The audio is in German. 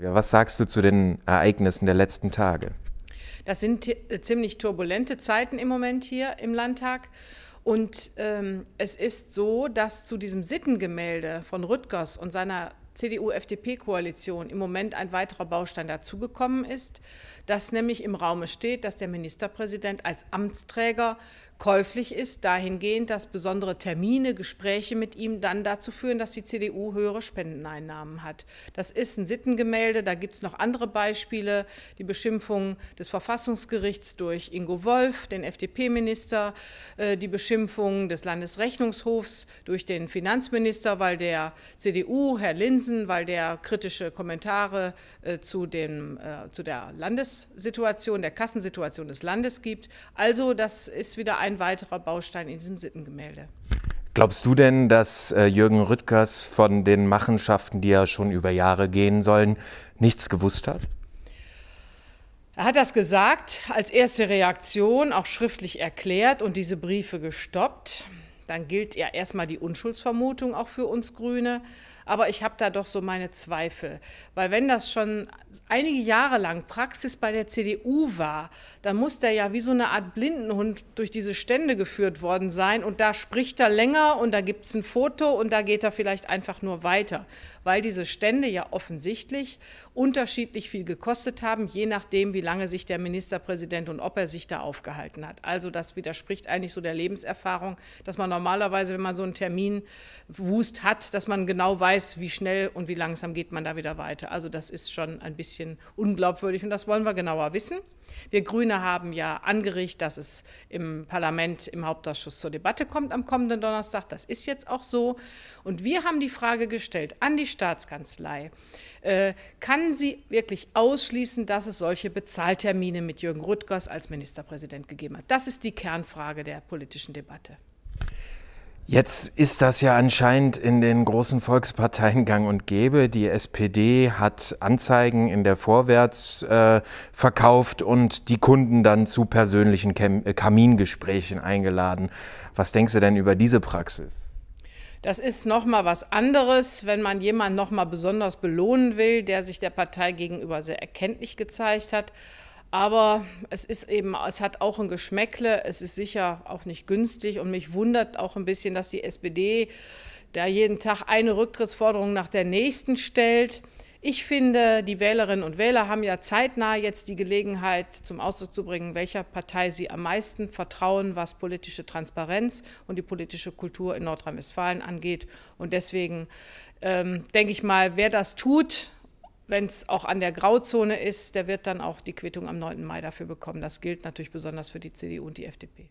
Was sagst du zu den Ereignissen der letzten Tage? Das sind äh, ziemlich turbulente Zeiten im Moment hier im Landtag. Und ähm, es ist so, dass zu diesem Sittengemälde von Rüttgers und seiner CDU-FDP-Koalition im Moment ein weiterer Baustein dazugekommen ist, dass nämlich im Raume steht, dass der Ministerpräsident als Amtsträger käuflich ist, dahingehend, dass besondere Termine, Gespräche mit ihm dann dazu führen, dass die CDU höhere Spendeneinnahmen hat. Das ist ein Sittengemälde, da gibt es noch andere Beispiele, die Beschimpfung des Verfassungsgerichts durch Ingo Wolf, den FDP-Minister, äh, die Beschimpfung des Landesrechnungshofs durch den Finanzminister, weil der CDU, Herr Linsen, weil der kritische Kommentare äh, zu, dem, äh, zu der Landessituation, der Kassensituation des Landes gibt. Also das ist wieder ein ein weiterer Baustein in diesem Sittengemälde. Glaubst du denn, dass äh, Jürgen Rüttgers von den Machenschaften, die ja schon über Jahre gehen sollen, nichts gewusst hat? Er hat das gesagt, als erste Reaktion auch schriftlich erklärt und diese Briefe gestoppt. Dann gilt ja erstmal die Unschuldsvermutung auch für uns Grüne. Aber ich habe da doch so meine Zweifel. Weil wenn das schon einige Jahre lang Praxis bei der CDU war, dann muss der ja wie so eine Art Blindenhund durch diese Stände geführt worden sein. Und da spricht er länger und da gibt es ein Foto und da geht er vielleicht einfach nur weiter. Weil diese Stände ja offensichtlich unterschiedlich viel gekostet haben, je nachdem, wie lange sich der Ministerpräsident und ob er sich da aufgehalten hat. Also das widerspricht eigentlich so der Lebenserfahrung, dass man normalerweise, wenn man so einen Termin wust hat, dass man genau weiß, weiß, wie schnell und wie langsam geht man da wieder weiter. Also das ist schon ein bisschen unglaubwürdig und das wollen wir genauer wissen. Wir Grüne haben ja angerichtet, dass es im Parlament im Hauptausschuss zur Debatte kommt am kommenden Donnerstag. Das ist jetzt auch so. Und wir haben die Frage gestellt an die Staatskanzlei, äh, kann sie wirklich ausschließen, dass es solche Bezahltermine mit Jürgen Rüttgers als Ministerpräsident gegeben hat? Das ist die Kernfrage der politischen Debatte. Jetzt ist das ja anscheinend in den großen Volksparteien gang und gäbe. Die SPD hat Anzeigen in der Vorwärts äh, verkauft und die Kunden dann zu persönlichen Cam äh, Kamingesprächen eingeladen. Was denkst du denn über diese Praxis? Das ist nochmal was anderes, wenn man jemanden nochmal besonders belohnen will, der sich der Partei gegenüber sehr erkenntlich gezeigt hat. Aber es ist eben, es hat auch ein Geschmäckle, es ist sicher auch nicht günstig und mich wundert auch ein bisschen, dass die SPD da jeden Tag eine Rücktrittsforderung nach der nächsten stellt. Ich finde, die Wählerinnen und Wähler haben ja zeitnah jetzt die Gelegenheit, zum Ausdruck zu bringen, welcher Partei sie am meisten vertrauen, was politische Transparenz und die politische Kultur in Nordrhein-Westfalen angeht. Und deswegen ähm, denke ich mal, wer das tut, wenn es auch an der Grauzone ist, der wird dann auch die Quittung am 9. Mai dafür bekommen. Das gilt natürlich besonders für die CDU und die FDP.